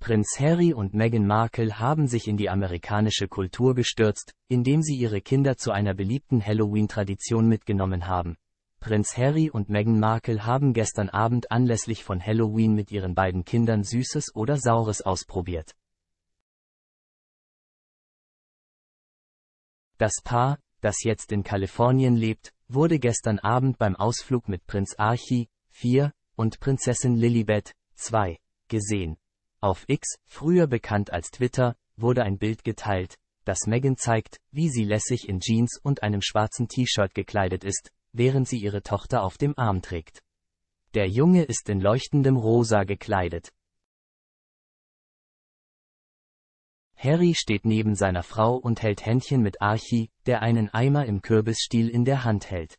Prinz Harry und Meghan Markle haben sich in die amerikanische Kultur gestürzt, indem sie ihre Kinder zu einer beliebten Halloween-Tradition mitgenommen haben. Prinz Harry und Meghan Markle haben gestern Abend anlässlich von Halloween mit ihren beiden Kindern Süßes oder Saures ausprobiert. Das Paar, das jetzt in Kalifornien lebt, wurde gestern Abend beim Ausflug mit Prinz Archie, 4, und Prinzessin Lilibet, 2, gesehen. Auf X, früher bekannt als Twitter, wurde ein Bild geteilt, das Megan zeigt, wie sie lässig in Jeans und einem schwarzen T-Shirt gekleidet ist, während sie ihre Tochter auf dem Arm trägt. Der Junge ist in leuchtendem Rosa gekleidet. Harry steht neben seiner Frau und hält Händchen mit Archie, der einen Eimer im Kürbisstiel in der Hand hält.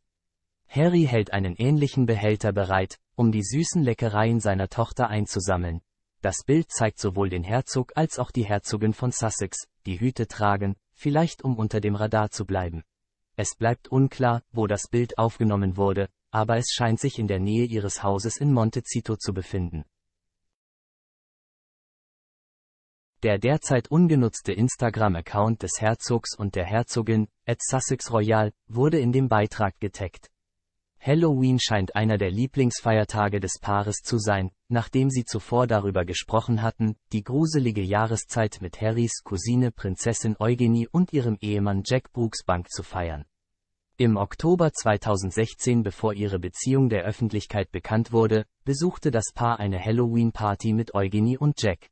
Harry hält einen ähnlichen Behälter bereit, um die süßen Leckereien seiner Tochter einzusammeln, das Bild zeigt sowohl den Herzog als auch die Herzogin von Sussex, die Hüte tragen, vielleicht um unter dem Radar zu bleiben. Es bleibt unklar, wo das Bild aufgenommen wurde, aber es scheint sich in der Nähe ihres Hauses in Montecito zu befinden. Der derzeit ungenutzte Instagram-Account des Herzogs und der Herzogin, at Sussex Royal, wurde in dem Beitrag getaggt. Halloween scheint einer der Lieblingsfeiertage des Paares zu sein, nachdem sie zuvor darüber gesprochen hatten, die gruselige Jahreszeit mit Harrys Cousine Prinzessin Eugenie und ihrem Ehemann Jack Brooks Bank zu feiern. Im Oktober 2016, bevor ihre Beziehung der Öffentlichkeit bekannt wurde, besuchte das Paar eine Halloween-Party mit Eugenie und Jack.